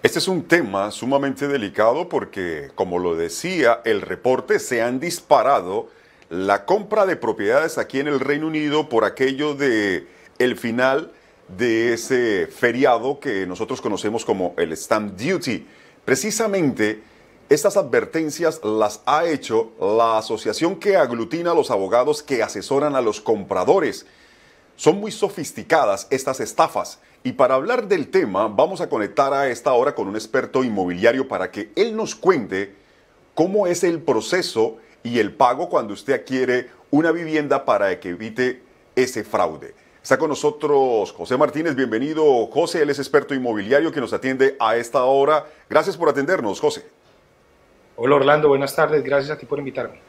Este es un tema sumamente delicado porque, como lo decía el reporte, se han disparado la compra de propiedades aquí en el Reino Unido por aquello de el final de ese feriado que nosotros conocemos como el stamp duty. Precisamente estas advertencias las ha hecho la asociación que aglutina a los abogados que asesoran a los compradores. Son muy sofisticadas estas estafas y para hablar del tema, vamos a conectar a esta hora con un experto inmobiliario para que él nos cuente cómo es el proceso y el pago cuando usted adquiere una vivienda para que evite ese fraude. Está con nosotros José Martínez, bienvenido José, él es experto inmobiliario que nos atiende a esta hora. Gracias por atendernos, José. Hola Orlando, buenas tardes, gracias a ti por invitarme.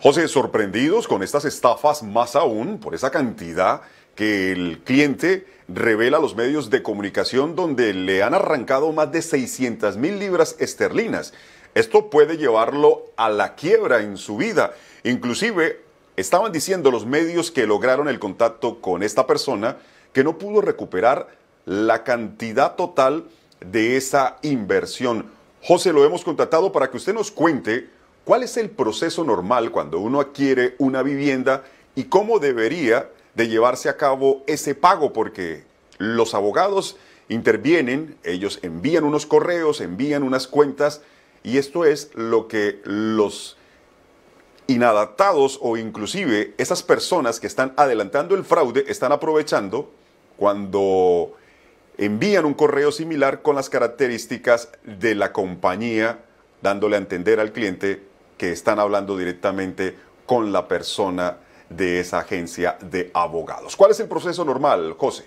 José, sorprendidos con estas estafas, más aún por esa cantidad que el cliente revela a los medios de comunicación donde le han arrancado más de 600 mil libras esterlinas. Esto puede llevarlo a la quiebra en su vida. Inclusive estaban diciendo los medios que lograron el contacto con esta persona que no pudo recuperar la cantidad total de esa inversión. José, lo hemos contactado para que usted nos cuente cuál es el proceso normal cuando uno adquiere una vivienda y cómo debería de llevarse a cabo ese pago, porque los abogados intervienen, ellos envían unos correos, envían unas cuentas, y esto es lo que los inadaptados o inclusive esas personas que están adelantando el fraude están aprovechando cuando envían un correo similar con las características de la compañía, dándole a entender al cliente que están hablando directamente con la persona de esa agencia de abogados. ¿Cuál es el proceso normal, José?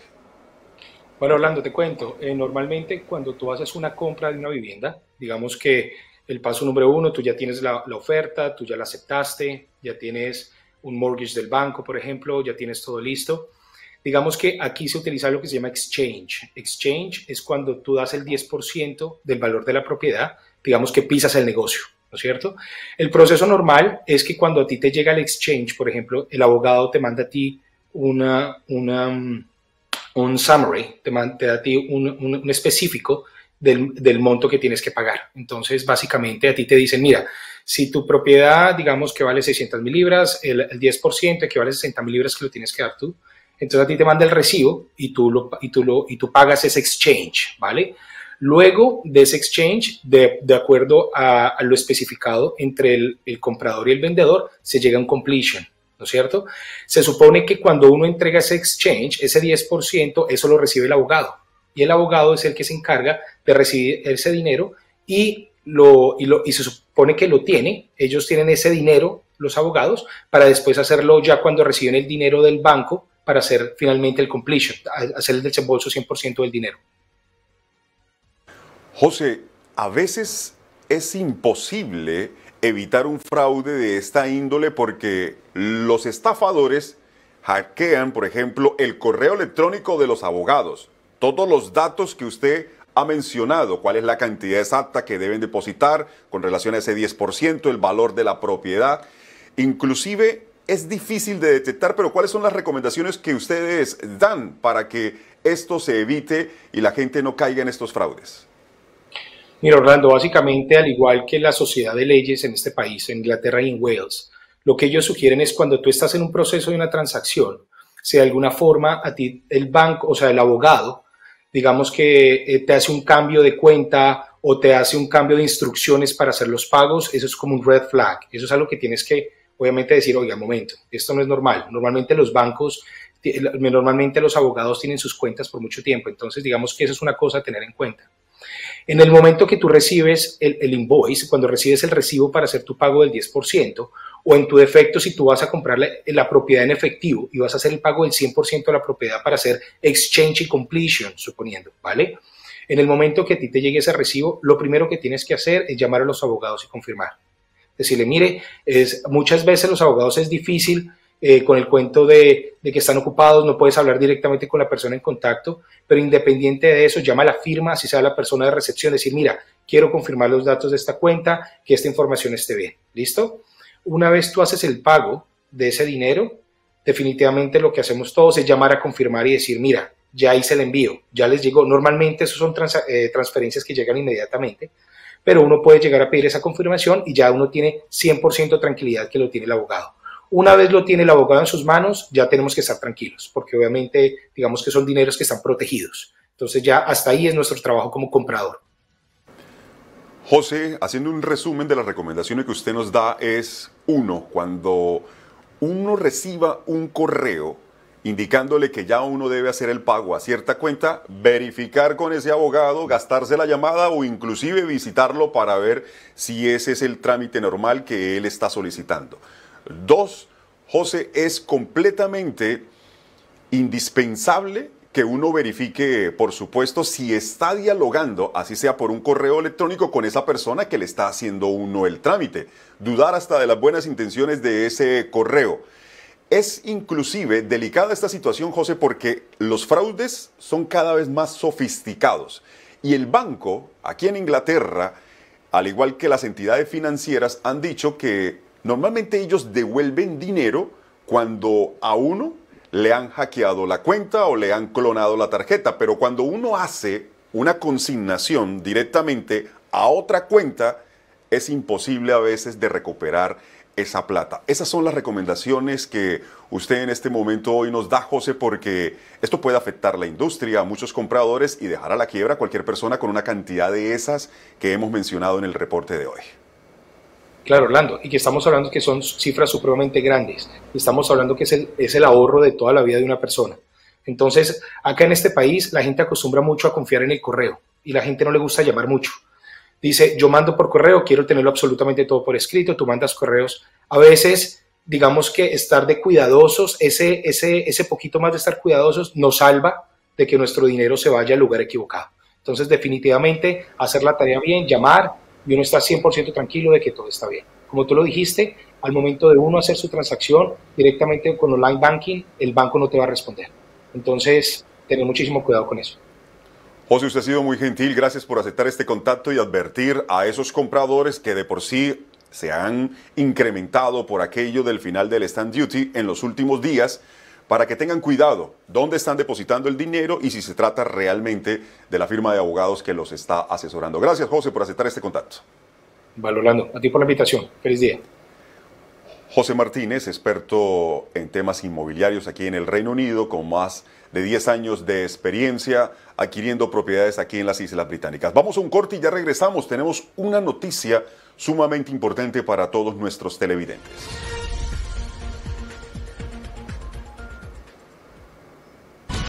Bueno, Orlando, te cuento. Eh, normalmente cuando tú haces una compra de una vivienda, digamos que el paso número uno, tú ya tienes la, la, oferta, tú ya la aceptaste, ya tienes un mortgage del banco, por ejemplo, ya tienes todo listo. Digamos que aquí se utiliza lo que se llama exchange. Exchange es cuando tú das el 10% del valor de la propiedad, digamos que pisas el negocio cierto? El proceso normal es que cuando a ti te llega el exchange, por ejemplo, el abogado te manda a ti una, una mm, un summary, te, manda, da a ti un, un, específico del, monto que tienes que pagar. Entonces, básicamente a ti te dicen, mira, si tu propiedad, digamos que vale 600 mil libras, el, 10% equivale a 60 mil libras que lo tienes que dar tú, entonces a ti te manda el recibo y tú, lo, y tú, y tú pagas ese exchange, ¿vale? luego de ese exchange, de, acuerdo a, lo especificado entre el, comprador y el vendedor, se llega a un completion, ¿no es cierto? Se supone que cuando uno entrega ese exchange, ese 10%, eso lo recibe el abogado. Y el abogado es el que se encarga de recibir ese dinero y, y se supone que lo tiene. Ellos tienen ese dinero, los abogados, para después hacerlo ya cuando reciben el dinero del banco para hacer finalmente el completion, hacer el desembolso 100% del dinero. José, a veces es imposible evitar un fraude de esta índole porque los estafadores hackean, por ejemplo, el correo electrónico de los abogados, todos los datos que usted ha mencionado, cuál es la cantidad exacta que deben depositar con relación a ese 10%, el valor de la propiedad, inclusive es difícil de detectar, pero ¿cuáles son las recomendaciones que ustedes dan para que esto se evite y la gente no caiga en estos fraudes? Mira, Orlando, básicamente al igual que la sociedad de leyes en este país, en Inglaterra y en Wales, lo que ellos sugieren es cuando tú estás en un proceso de una transacción, si de alguna forma a ti el banco, o sea, el abogado, digamos que eh, te hace un cambio de cuenta o te hace un cambio de instrucciones para hacer los pagos, eso es como un red flag. Eso es algo que tienes que, obviamente, decir, oiga, momento, esto no es normal. Normalmente los bancos normalmente los abogados tienen sus cuentas por mucho tiempo, entonces digamos que eso es una cosa a tener en cuenta. En el momento que tú recibes el, invoice, cuando recibes el recibo para hacer tu pago del 10%, o en tu defecto, si tú vas a comprar la, propiedad en efectivo y vas a hacer el pago del 100% de la propiedad para hacer exchange y completion, suponiendo, ¿vale? En el momento que a ti te llegue ese recibo, lo primero que tienes que hacer es llamar a los abogados y confirmar. Decirle, mire, es, muchas veces los abogados es difícil eh, con el cuento de, que están ocupados, no puedes hablar directamente con la persona en contacto, pero independiente de eso, llama a la firma, si sea la persona de recepción, decir, mira, quiero confirmar los datos de esta cuenta, que esta información esté bien, ¿listo? Una vez tú haces el pago de ese dinero, definitivamente lo que hacemos todos es llamar a confirmar y decir, mira, ya hice el envío, ya les llegó. Normalmente esos son eh, transferencias que llegan inmediatamente, pero uno puede llegar a pedir esa confirmación y ya uno tiene 100% tranquilidad que lo tiene el abogado. Una vez lo tiene el abogado en sus manos, ya tenemos que estar tranquilos, porque obviamente digamos que son dineros que están protegidos. Entonces ya hasta ahí es nuestro trabajo como comprador. José, haciendo un resumen de las recomendaciones que usted nos da es, uno, cuando uno reciba un correo indicándole que ya uno debe hacer el pago a cierta cuenta, verificar con ese abogado, gastarse la llamada o inclusive visitarlo para ver si ese es el trámite normal que él está solicitando. Dos, José, es completamente indispensable que uno verifique, por supuesto, si está dialogando, así sea por un correo electrónico, con esa persona que le está haciendo uno el trámite. Dudar hasta de las buenas intenciones de ese correo. Es inclusive delicada esta situación, José, porque los fraudes son cada vez más sofisticados. Y el banco, aquí en Inglaterra, al igual que las entidades financieras, han dicho que Normalmente ellos devuelven dinero cuando a uno le han hackeado la cuenta o le han clonado la tarjeta, pero cuando uno hace una consignación directamente a otra cuenta, es imposible a veces de recuperar esa plata. Esas son las recomendaciones que usted en este momento hoy nos da, José, porque esto puede afectar la industria, a muchos compradores y dejar a la quiebra a cualquier persona con una cantidad de esas que hemos mencionado en el reporte de hoy. Claro, Orlando, y que estamos hablando que son cifras supremamente grandes, estamos hablando que es el, es el ahorro de toda la vida de una persona. Entonces, acá en este país la gente acostumbra mucho a confiar en el correo y la gente no le gusta llamar mucho. Dice, yo mando por correo, quiero tenerlo absolutamente todo por escrito, tú mandas correos. A veces, digamos que estar de cuidadosos, ese, ese, ese poquito más de estar cuidadosos nos salva de que nuestro dinero se vaya al lugar equivocado. Entonces, definitivamente, hacer la tarea bien, llamar, y uno está 100% tranquilo de que todo está bien. Como tú lo dijiste, al momento de uno hacer su transacción directamente con online banking, el banco no te va a responder. Entonces, tener muchísimo cuidado con eso. José, usted ha sido muy gentil. Gracias por aceptar este contacto y advertir a esos compradores que de por sí se han incrementado por aquello del final del stand duty en los últimos días para que tengan cuidado dónde están depositando el dinero y si se trata realmente de la firma de abogados que los está asesorando. Gracias, José, por aceptar este contacto. Valorando, a ti por la invitación. Feliz día. José Martínez, experto en temas inmobiliarios aquí en el Reino Unido, con más de 10 años de experiencia adquiriendo propiedades aquí en las Islas Británicas. Vamos a un corte y ya regresamos. Tenemos una noticia sumamente importante para todos nuestros televidentes.